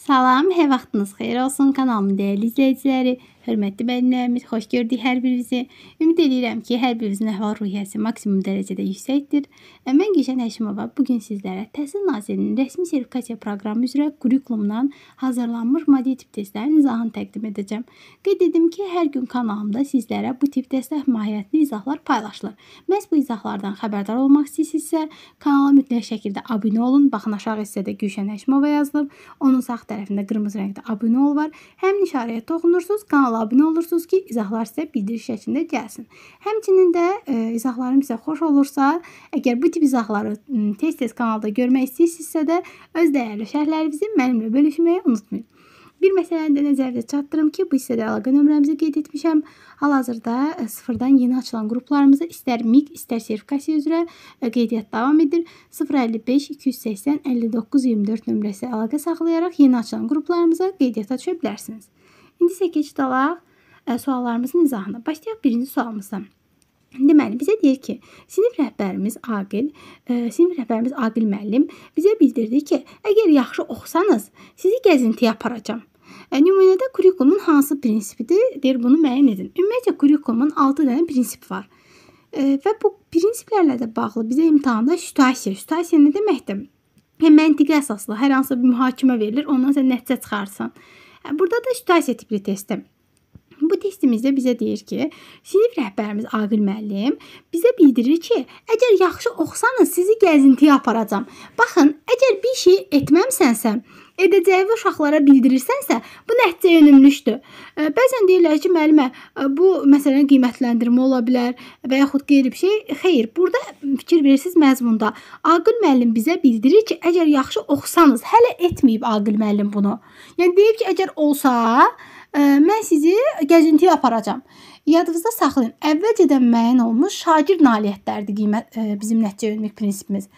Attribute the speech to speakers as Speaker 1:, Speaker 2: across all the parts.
Speaker 1: Salam, hər vaxtınız xeyir olsun kanalımın dəyərli izləyiciləri. Hörmətli müəllimlərimiz, xoş gördük hər birinizi. Ümid edirəm ki, hər birinizin əhval ruhiyyəsi maksimum dərəcədə yüksəkdir. Mən Gülşən Həşimova bu gün sizlərə Təhsil Nazirliyinin rəsmi sertifikasiya proqramı üzrə kurikulumdan hazırlanmış model tip testlərin izahını təqdim edəcəm. Qeyd etdim ki, hər gün kanalımda sizlərə bu tip testlər mahiyyətli izahlar paylaşılır. Məhz bu izahlardan xəbərdar olmaq istəyirsinizsə, kanala mütləq şəkildə abunə olun. Baxın aşağı hissədə Gülşən Həşimova yazılıb, onun sağ tərəfində qırmızı rəngdə abunə ol var. Həmin işarəyə toxunursunuz, kanal kanala abunə olursunuz ki, izahlar sizə bildiriş şəklində gəlsin. Həmçinin də e, izahlarım sizə xoş olursa, əgər bu tip izahları tez-tez kanalda görmək istəyirsinizsə də öz dəyərli şərhlərinizi mənimlə bölüşməyi unutmayın. Bir məsələni də nəzərdə çatdırım ki, bu hissədə əlaqə nömrəmizi qeyd etmişəm. Hal-hazırda e, sıfırdan yeni açılan qruplarımızı istər MİQ, istər sertifikasiya üzrə e, qeydiyyat davam edir. 055 280 59 24 nömrəsi əlaqə saxlayaraq yeni açılan qruplarımıza qeydiyyata düşə bilərsiniz. İndi isə keçid alaq ə, e, suallarımızın izahına. Başlayaq birinci sualımızdan. Deməli bizə deyir ki, sinif rəhbərimiz Aqil, ə, e, sinif rəhbərimiz Aqil müəllim bizə bildirdi ki, əgər yaxşı oxusanız, sizi gəzintiyə aparacağam. Ə, e, nümunədə kurikulumun hansı prinsipidir? Deyir bunu müəyyən edin. Ümumiyyətlə kurikulumun 6 dənə prinsip var. Ə, və bu prinsiplərlə də bağlı bizə imtahanda situasiya, situasiya nə deməkdir? Yəni məntiqi əsaslı hər hansı bir mühakimə verilir, ondan sən nəticə çıxarsan. Burada da situasiya tipli testdir. Bu testimizdə bizə deyir ki, sinif rəhbərimiz Aqil müəllim bizə bildirir ki, əgər yaxşı oxusanız sizi gəzintiyə aparacam. Baxın, əgər bir şey etməmsənsə, edəcəyini uşaqlara bildirirsənsə, bu nəticəyönümlükdür. Bəzən deyirlər ki, müəllimə, bu məsələn qiymətləndirmə ola bilər və yaxud qeyri bir şey. Xeyr, burada fikir verirsiniz məzmunda. Aqil müəllim bizə bildirir ki, əgər yaxşı oxusanız, hələ etməyib Aqil müəllim bunu. Yəni deyib ki, əgər olsa, mən sizi gəzintiyə aparacağam. Yadınızda saxlayın. Əvvəlcədən müəyyən olmuş şagird nailiyyətləridir qiymət bizim nəticəyönümlük prinsipimiz.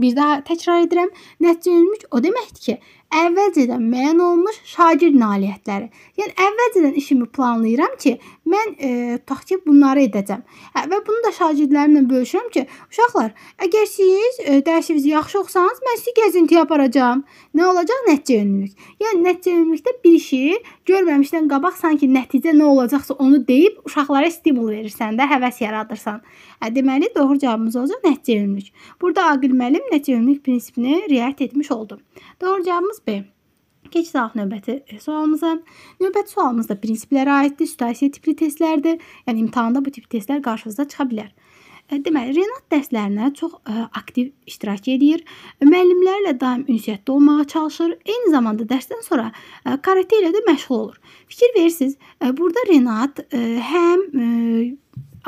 Speaker 1: Bir daha təkrar edirəm. Nəticəyönümlük o deməkdir ki, əvvəlcədən müəyyən olunmuş şagird nailiyyətləri. Yəni əvvəlcədən işimi planlayıram ki, mən e, tutaq ki, bunları edəcəm. Hə, və bunu da şagirdlərimlə bölüşürəm ki, uşaqlar, əgər siz e, dərsinizi yaxşı oxusanız, mən sizi gəzintiyə aparacağam. Nə olacaq nəticə yönlülük. Yəni nəticə yönlülükdə bir işi görməmişdən qabaq sanki nəticə nə olacaqsa onu deyib uşaqlara stimul verirsən də, həvəs yaradırsan. Hə, deməli doğru cavabımız olacaq nəticə yönlülük. Burada Aqil müəllim nəticə yönlülük prinsipini riayət etmiş oldu. Doğru cavabımız B. Keçsək növbəti e, sualımıza. Növbəti sualımız da prinsiplərə aiddir. Situasiya tipli testlərdir. Yəni imtahanda bu tip testlər qarşınıza çıxa bilər. E, deməli, Renat dərslərinə çox ə, e, aktiv iştirak edir. Müəllimlərlə daim ünsiyyətdə olmağa çalışır. Eyni zamanda dərsdən sonra ə, karate ilə də məşğul olur. Fikir verirsiniz, ə, burada Renat ə, həm ə,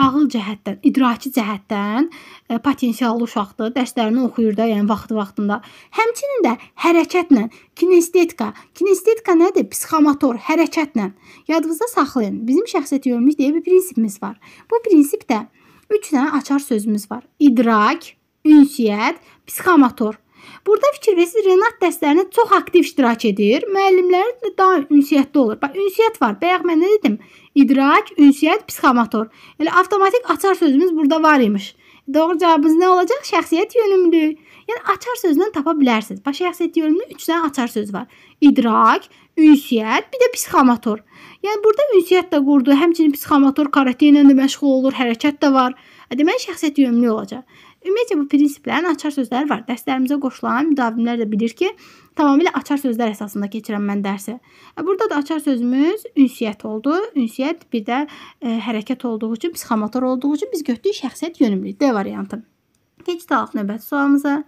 Speaker 1: ağıl cəhətdən, idraki cəhətdən ə, e, potensiallı uşaqdır. Dərslərini oxuyur da, yəni vaxtı-vaxtında. Həmçinin də hərəkətlə, kinestetika. Kinestetika nədir? Psixomotor hərəkətlə. Yadınızda saxlayın. Bizim şəxsiyyət yönümüz deyə bir prinsipimiz var. Bu prinsipdə 3 dənə açar sözümüz var. İdrak, ünsiyyət, psixomotor. Burada fikirverici Renat dərslərinə çox aktiv iştirak edir. Müəllimləri daha ünsiyyətdə olur. Bax, ünsiyyət var. Bayaq mən nə dedim? İdrak, ünsiyyət, psixomotor. Elə avtomatik açar sözümüz burada var imiş. Doğru cavabınız nə olacaq? Şəxsiyyət yönümlülük. Yəni açar sözündən tapa bilərsiniz. Baş şəxsiyyət yönümlülük 3 dənə açar söz var. İdrak, ünsiyyət, bir də psixomotor. Yəni burada ünsiyyət də qurdu, həmçinin psixomotor karate ilə də məşğul olur, hərəkət də var. Deməli şəxsiyyət yönümlülük olacaq. Ümumiyyətcə bu prinsiplərin açar sözləri var. Dərslərimizə qoşulan müdavimlər də bilir ki, tamamilə açar sözlər əsasında keçirəm mən dərsi. E, burada da açar sözümüz ünsiyyət oldu. Ünsiyyət bir də e, hərəkət olduğu üçün, psixomotor olduğu üçün biz götürdük şəxsiyyət yönümlülük D variantı. Keçdik alıq növbəti sualımıza.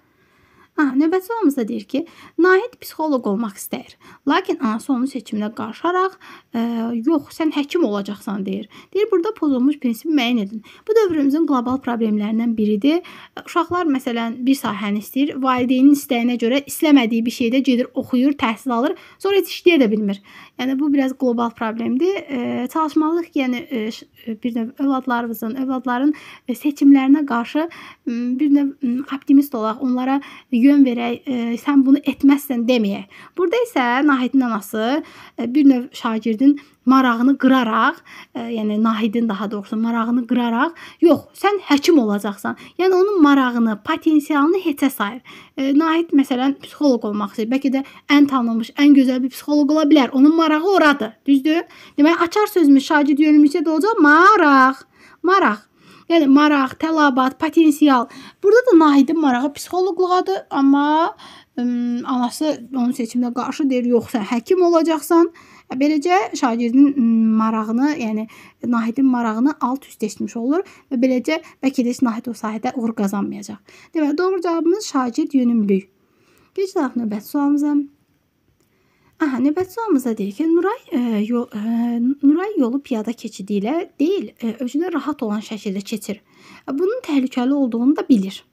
Speaker 1: Ah, növbəti sualımızda deyir ki, Nahid psixoloq olmaq istəyir. Lakin anası onun seçiminə qarışaraq, e, "Yox, sən həkim olacaqsan" deyir. Deyir, burada pozulmuş prinsipi müəyyən edin. Bu dövrümüzün global problemlərindən biridir. Uşaqlar məsələn bir sahəni istəyir, valideynin istəyinə görə istəmədiyi bir şeydə gedir, oxuyur, təhsil alır, sonra heç işləyə də bilmir. Yəni bu biraz global problemdir. E, çalışmalıyıq, yəni e, e, bir növ övladlarımızın, övladların e, seçimlərinə qarşı bir növ optimist olaq, onlara yön verək, e, sən bunu etməzsən deməyək. Burada isə Nahidin anası e, bir növ şagirdin marağını qıraraq, e, yəni Nahidin daha doğrusu marağını qıraraq, yox, sən həkim olacaqsan. Yəni onun marağını, potensialını heçə sayır. E, Nahid məsələn psixoloq olmaq istəyir. Bəlkə də ən tanınmış, ən gözəl bir psixoloq ola bilər. Onun marağı oradır, düzdür? Deməli açar sözümüz şagird yönümüzdə də olacaq maraq. Maraq Yəni maraq, tələbat, potensial. Burada da Nahidin marağı psixoloqluğadır, amma ə, anası onun seçiminə qarşı deyir, yox, sən həkim olacaqsan. E, beləcə şagirdin marağını, yəni Nahidin marağını alt-üst etmiş olur və beləcə bəlkə də heç Nahid o sahədə uğur qazanmayacaq. Deməli, doğru cavabımız şagird yönümlülük. Keçək növbəti sualımıza. Aha, növbəti sualımızda deyir ki, Nuray e, yol, e, Nuray yolu piyada keçidi ilə deyil, e, özünə rahat olan şəkildə keçir. E, bunun təhlükəli olduğunu da bilir.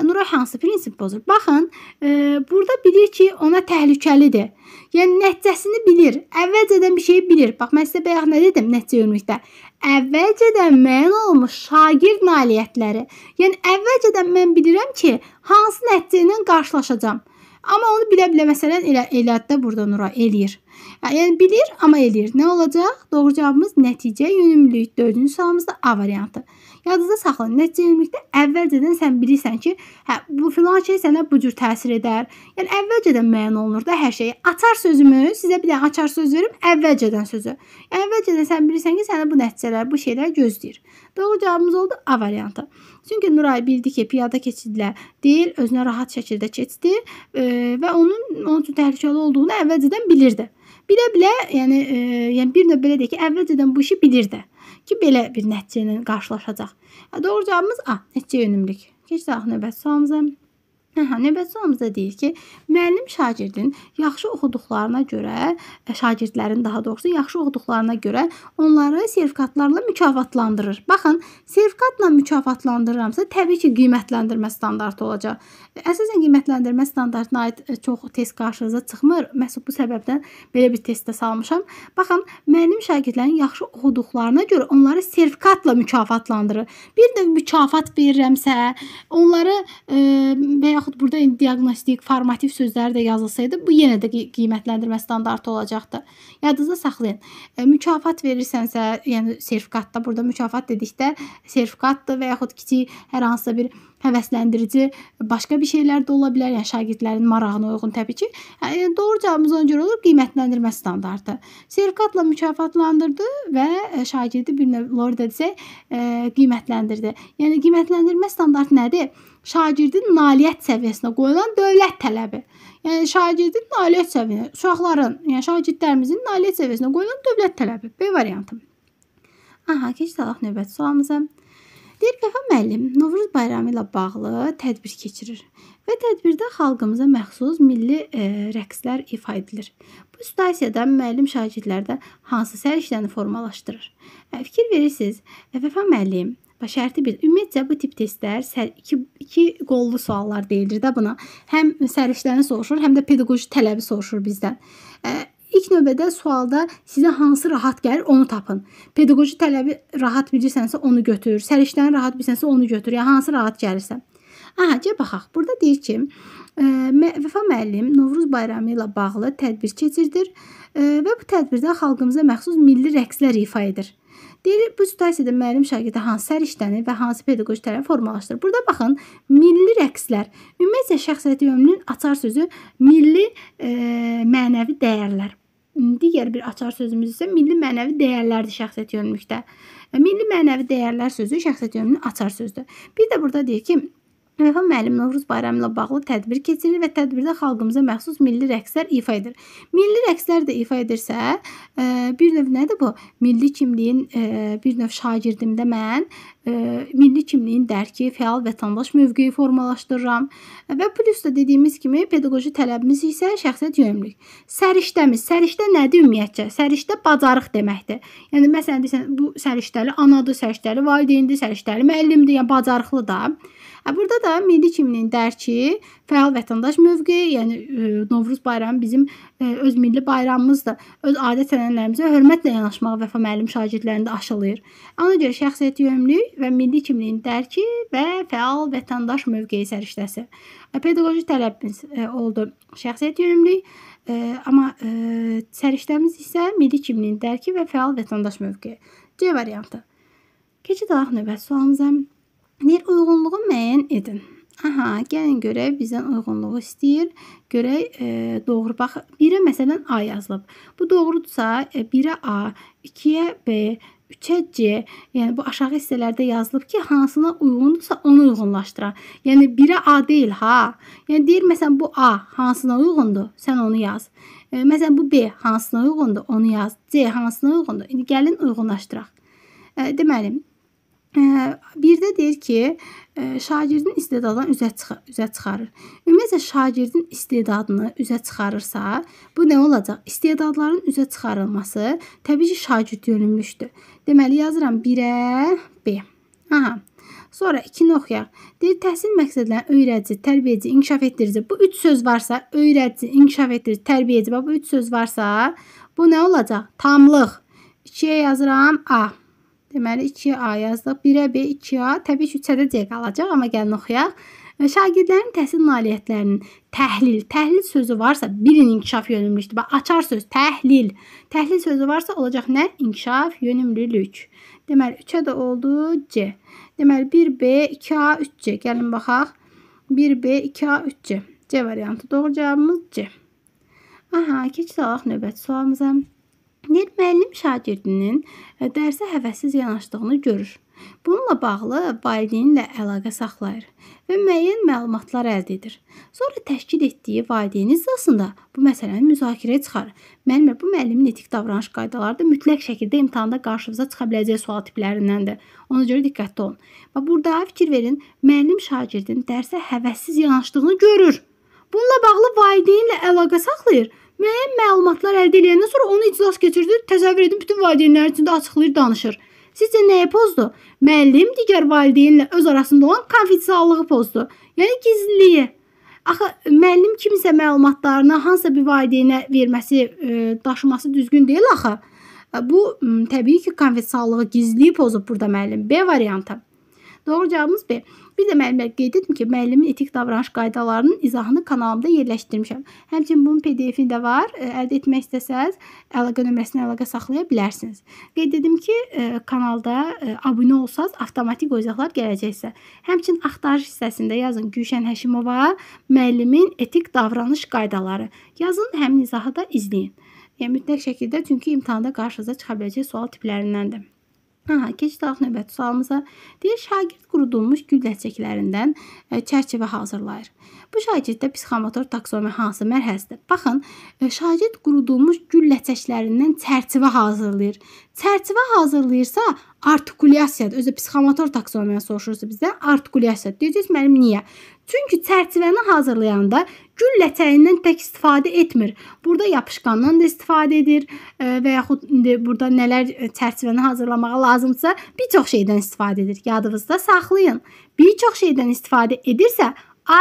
Speaker 1: E, Nuray hansı prinsip pozur? Baxın, e, burada bilir ki, ona təhlükəlidir. Yəni nəticəsini bilir. Əvvəlcədən bir şeyi bilir. Bax mən sizə bayaq nə dedim nəticə yönlükdə? Əvvəlcədən müəyyən olunmuş şagird nailiyyətləri. Yəni əvvəlcədən mən bilirəm ki, hansı nəticə ilə qarşılaşacağam. Amma onu bilə-bilə məsələn elə eləddə burada Nura eləyir. Yəni bilir, amma eləyir. Nə olacaq? Doğru cavabımız nəticə yönümlülük. 4-cü sualımızda A variantı. Yadınızda saxlayın. Nəticə yönümlülükdə əvvəlcədən sən bilirsən ki, hə bu filan şey sənə bu cür təsir edər. Yəni əvvəlcədən müəyyən olunur da hər şey. Açar sözümü sizə bir dənə açar söz verim, əvvəlcədən sözü. Yəni, əvvəlcədən sən bilirsən ki, sənə bu nəticələr, bu şeylər gözləyir. Doğru cavabımız oldu A variantı. Çünki Nuray bildi ki, piyada keçidlə deyil, özünə rahat şəkildə keçdi və onun onun üçün təhlükəli olduğunu əvvəlcədən bilirdi bilə-bilə, yəni e, yəni bir növ belə deyək ki, əvvəlcədən bu işi bilirdi ki, belə bir nəticə ilə qarşılaşacaq. E, doğru cavabımız A, nəticə yönümlülük. Keçdik növbəti sualımıza. Hə, növbəti sualımızda deyir ki, müəllim şagirdin yaxşı oxuduqlarına görə, e, şagirdlərin daha doğrusu yaxşı oxuduqlarına görə onları sertifikatlarla mükafatlandırır. Baxın, sertifikatla mükafatlandırıramsa, təbii ki, qiymətləndirmə standartı olacaq. E, əsasən qiymətləndirmə standartına aid e, çox test qarşınıza çıxmır. Məhz bu səbəbdən belə bir testə salmışam. Baxın, müəllim şagirdlərin yaxşı oxuduqlarına görə onları sertifikatla mükafatlandırır. Bir də mükafat verirəmsə, onları e, və yaxud yaxud burada indi diaqnostik, formativ sözləri də yazılsaydı, bu yenə də qiymətləndirmə standartı olacaqdı. Yadınızda saxlayın. E, mükafat verirsənsə, yəni sertifikatda burada mükafat dedikdə sertifikatdır və yaxud kiçik hər hansısa bir həvəsləndirici başqa bir şeylər də ola bilər. Yəni şagirdlərin marağına uyğun təbii ki. Hə, yəni doğru cavabımız ona görə olur qiymətləndirmə standartı. Sertifikatla mükafatlandırdı və e, şagirdi bir növ Lord desə e, qiymətləndirdi. Yəni qiymətləndirmə standartı nədir? Şagirdin nailiyyət səviyyəsinə qoyulan dövlət tələbi. Yəni şagirdin nailiyyət səviyyəsinə, uşaqların, yəni şagirdlərimizin nailiyyət səviyyəsinə qoyulan dövlət tələbi. B variantı. Aha, keçdik növbəti sualımıza. Dirgəxan müəllim Novruz bayramı ilə bağlı tədbir keçirir və tədbirdə xalqımıza məxsus milli e, rəqslər ifa edilir. Bu stansiyada müəllim şagirdlərdə hansı səriştəni formalaşdırır? E, fikir verirsiniz. E, Vəfa müəllim, və şərti bir. Ümumiyyətcə bu tip testlər iki, iki qollu suallar deyilir də buna. Həm səriştəni soruşur, həm də pedaqoji tələbi soruşur bizdən. E, İlk növbədə sualda sizə hansı rahat gəlir, onu tapın. Pedaqoji tələbi rahat bilirsənsə, onu götür. Səriştəni rahat bilirsənsə, onu götür. Yəni hansı rahat gəlirsə. Aha, gəl baxaq. Burada deyir ki, e, ə, Vəfa müəllim Novruz bayramı ilə bağlı tədbir keçirdir e, və bu tədbirdə xalqımıza məxsus milli rəqslər ifa edir. Deyir, bu situasiyada müəllim şagirdə hansı səriştəni və hansı pedaqoji tərəf formalaşdırır? Burada baxın, milli rəqslər. Ümumiyyətlə şəxsiyyət yönlünün açar sözü milli e, mənəvi dəyərlər. Digər bir açar sözümüz isə milli mənəvi dəyərlərdir şəxsiyyət yönümlükdə. Milli mənəvi dəyərlər sözü şəxsiyyət yönümlü açar sözdür. Bir də burada deyir ki, Rəfan müəllim Novruz bayramı ilə bağlı tədbir keçirir və tədbirdə xalqımıza məxsus milli rəqslər ifa edir. Milli rəqslər də ifa edirsə, e, bir növ nədir bu? Milli kimliyin e, bir növ şagirdimdə mən milli kimliyin dərki, fəal vətəndaş mövqeyi formalaşdırıram və plus da dediyimiz kimi pedaqoji tələbimiz isə şəxsiyyət yönümlülük. Səriştəmiz, səriştə nədir ümumiyyətcə? Səriştə bacarıq deməkdir. Yəni məsələn desən bu səriştəli anadır, səriştəli valideyndir, səriştəli müəllimdir, yəni bacarıqlı da. Burada da milli kimliyin dərki, fəal vətəndaş mövqeyi, yəni ə, e, Novruz bayramı bizim ə, e, öz milli bayramımızdır. Öz adət-ənənələrimizə hörmətlə yanaşmağı Vəfa müəllim şagirdlərində aşılayır. Ona görə şəxsiyyət yönümlülük və milli kimliyin dərki və fəal vətəndaş mövqeyi səriştəsi. E, pedaqoji tələbimiz e, oldu şəxsiyyət yönümlülük, e, amma səriştəmiz isə milli kimliyin dərki və fəal vətəndaş mövqeyi. C variantı. Keçid alaq növbəti sualımıza. Deyir, uyğunluğu müəyyən edin. Aha, gəlin görək bizdən uyğunluğu istəyir. Görək e, doğru bax. 1-ə məsələn A yazılıb. Bu doğrudursa, 1-ə A, 2-yə B, 3-ə yəni bu aşağı hissələrdə yazılıb ki, hansına uyğundursa onu uyğunlaşdıra. Yəni 1-ə A deyil ha. Yəni deyir məsələn bu A hansına uyğundur, sən onu yaz. E, məsələn bu B hansına uyğundur, onu yaz. C hansına uyğundur. İndi gəlin uyğunlaşdıraq. E, deməli, Bir də deyir ki, e, şagirdin istedadını üzə çıxır, üzə çıxarır. Ümumiyyətlə şagirdin istedadını üzə çıxarırsa, bu nə olacaq? İstedadların üzə çıxarılması təbii ki, şagird yönümlülükdür. Deməli yazıram 1-ə B. Aha. Sonra 2 oxuyaq. Deyir təhsil məqsədlərini öyrədici, tərbiyəci, inkişaf etdirici. Bu 3 söz varsa, öyrədici, inkişaf etdirici, tərbiyəci, bu 3 söz varsa, bu nə olacaq? Tamlıq. 2-yə yazıram A. Deməli 2A yazdıq. 1-ə B, 2A. Təbii ki, 3-ə də C qalacaq, amma gəlin oxuyaq. E, şagirdlərin təhsil nailiyyətlərinin təhlil, təhlil sözü varsa, birinin inkişaf yönümlülükdür. Bax, açar söz təhlil. Təhlil sözü varsa olacaq nə? İnkişaf yönümlülük. Deməli 3-ə də oldu C. Deməli 1B, 2A, 3C. Gəlin baxaq. 1B, 2A, 3C. C variantı doğru cavabımız C. Aha, keçid alaq növbəti sualımıza. Yer müəllim şagirdinin e, dərsə həvəssiz yanaşdığını görür. Bununla bağlı valideynlə əlaqə saxlayır və müəyyən məlumatlar əldə edir. Sonra təşkil etdiyi valideyn iclasında bu məsələni müzakirəyə çıxarır. Müəllimə bu müəllimin etik davranış qaydaları da mütləq şəkildə imtahanda qarşınıza çıxa biləcək sual tiplərindəndir. Ona görə diqqətli olun. Və burada fikir verin, müəllim şagirdin dərsə həvəssiz yanaşdığını görür. Bununla bağlı valideynlə əlaqə saxlayır müəyyən məlumatlar əldə edəndən sonra onu iclas keçirdir, təsəvvür edin bütün valideynlərin içində açıqlayır, danışır. Sizcə nəyi pozdu? Müəllim digər valideynlə öz arasında olan konfidensiallığı pozdu. Yəni gizliliyi. Axı müəllim kimsə məlumatlarını hansısa bir valideynə verməsi, ə, e, daşıması düzgün deyil axı. Bu təbii ki, konfidensiallığı, gizliliyi pozub burada müəllim. B variantı. Doğru cavabımız B. Bir də müəllimə qeyd etdim ki, müəllimin etik davranış qaydalarının izahını kanalımda yerləşdirmişəm. Həmçinin bunun PDF-i də var. E, əldə etmək istəsəz, əlaqə nömrəsinə əlaqə saxlaya bilərsiniz. Qeyd etdim ki, e, kanalda e, abunə olsanız avtomatik o izahlar gələcəksə. Həmçinin axtarış hissəsində yazın Gülşən Həşimova müəllimin etik davranış qaydaları. Yazın həmin izahı da izləyin. Yəni mütləq şəkildə çünki imtahanda qarşınıza çıxa biləcək sual tiplərindəndir. Aha, keçdalıq növbəti sualımıza. Deyir, şagird qurudulmuş gül ləçəklərindən e, çərçivə hazırlayır. Bu şagirddə psixomotor taksonomi hansı mərhələsidir? Baxın, e, şagird qurudulmuş gül ləçəklərindən çərçivə hazırlayır. Çərçivə hazırlayırsa, artikulyasiyadır. Özü psixomotor taksonomiyası soruşursa bizdən artikulyasiya. Deyəcəksiniz, müəllim niyə? Çünki çərçivəni hazırlayanda gül lətəyindən tək istifadə etmir. Burada yapışqandan da istifadə edir e, və yaxud indi burada nələr çərçivəni e, hazırlamağa lazımdsa, bir çox şeydən istifadə edir. Yadınızda saxlayın. Bir çox şeydən istifadə edirsə,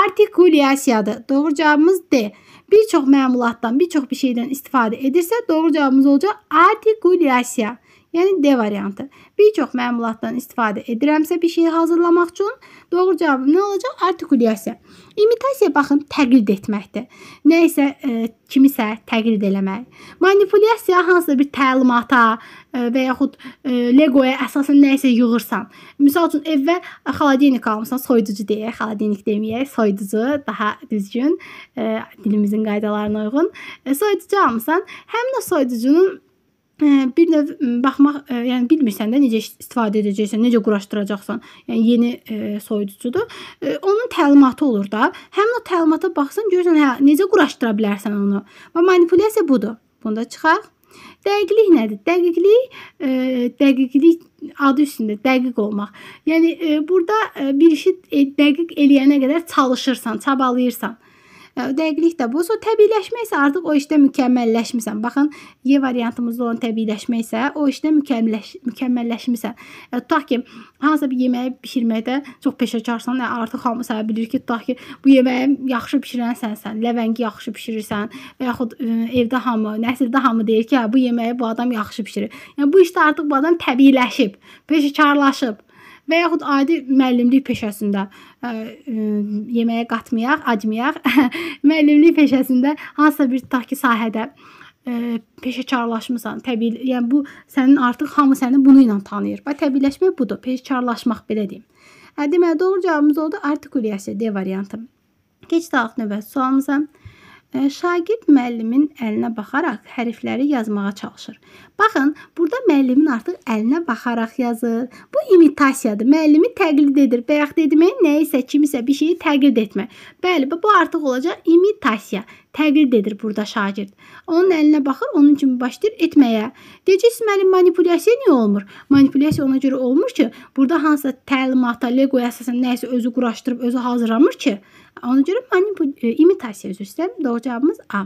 Speaker 1: artikulyasiyadır. Doğru cavabımız D. Bir çox məmulatdan, bir çox bir şeydən istifadə edirsə, doğru cavabımız olacaq artikulyasiya. Yəni D variantı. Bir çox məmulatdan istifadə edirəmsə bir şeyi hazırlamaq üçün doğru cavabım nə olacaq? Artikulyasiya. İmitasiya baxın təqlid etməkdir. Nə isə e, kimisə təqlid eləmək. Manipulyasiya hansısa bir təlimata e, və yaxud e, legoya əsasən nə isə yığırsan. Məsəl üçün evə e, xaladenik almısan, soyuducu deyək, xaladenik deməyək, soyuducu daha düzgün e, dilimizin qaydalarına uyğun. E, soyuducu almısan, həmin o soyuducunun bir növ baxmaq, yəni bilmirsən də necə istifadə edəcəksən, necə quraşdıracaqsan. Yəni yeni soyuducudur. Onun təlimatı olur da. Həmin o təlimata baxsan görürsən hə necə quraşdıra bilərsən onu. Və manipulyasiya budur. Bunda çıxaq. Dəqiqlik nədir? Dəqiqlik, e, dəqiqlik adı üstündə dəqiq olmaq. Yəni e, burada e, bir işi e, dəqiq eləyənə qədər çalışırsan, çabalayırsan dəqiqlikdə bu. So təbiiləşmə isə artıq o işdə mükəmməlləşmisən. Baxın, Y variantımızda olan təbiiləşmə isə o işdə mükəmmelləş mükəmməlləşmisən. Tutaq ki, hansısa bir yeməyi bişirməkdə çox peşəkarsan, artıq hamı səni bilir ki, tutaq ki, bu yeməyi yaxşı bişirən sənsən, ləvəngi yaxşı bişirirsən və yaxud ə, evdə hamı, nəsildə hamı deyir ki, hə, bu yeməyi bu adam yaxşı bişirir. Yəni bu işdə artıq bu adam təbiiləşib, peşəkarlaşıb və yaxud adi müəllimlik peşəsində ə, e, ə, e, yeməyə qatmayaq, acmayaq. müəllimlik peşəsində hansısa bir tutaq ki, sahədə ə, e, peşəkarlaşmısan. Təbii, yəni bu sənin artıq hamı səni bunu ilə tanıyır. Bax təbiiləşmə budur, peşəkarlaşmaq belə deyim. Hə, deməli doğru cavabımız oldu artikulyasiya D variantı. Keç dalaq növbəti sualımıza. Şagird müəllimin əlinə baxaraq hərfləri yazmağa çalışır. Baxın, burada müəllimin artıq əlinə baxaraq yazır. Bu imitasiyadır. Müəllimi təqlid edir. Bayaq dedimə, nəyisə, kimisə bir şeyi təqlid etmə. Bəli, bu artıq olacaq imitasiya. Təqlid edir burada şagird. Onun əlinə baxır, onun kimi başlayır etməyə. Deyəcəksiniz, müəllim manipulyasiya niyə olmur? Manipulyasiya ona görə olmur ki, burada hansısa təlimata, leqoya əsasən nəyisə özü quraşdırıb, özü hazırlamır ki, Ona görə manipul e, imitasiya üzr istəyirəm. Doğru cavabımız A.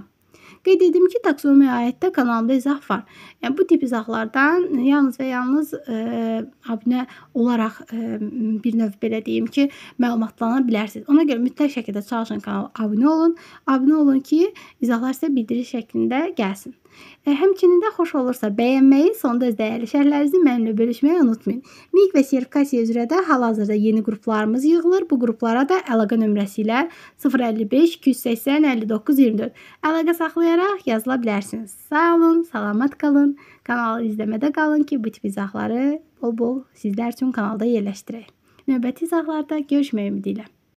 Speaker 1: Qeyd edim ki, taksonomiya ayətdə kanalda izah var. Yəni bu tip izahlardan yalnız və yalnız e, abunə olaraq e, bir növ belə deyim ki, məlumatlana bilərsiniz. Ona görə mütləq şəkildə çalışın kanala abunə olun. Abunə olun ki, izahlar sizə bildiriş şəklində gəlsin. E, həmçinin də xoş olursa bəyənməyi, sonda öz dəyərli şərhlərinizi mənimlə bölüşməyi unutmayın. MİQ və sertifikasiya üzrə də hal-hazırda yeni qruplarımız yığılır. Bu qruplara da əlaqə nömrəsi ilə 055 280 59 24 əlaqə saxlayın qoyaraq yazıla bilərsiniz. Sağ olun, salamat qalın. Kanalı izləmədə qalın ki, bu tip izahları bol-bol sizlər üçün kanalda yerləşdirək. Növbəti izahlarda görüşmək ümidi ilə.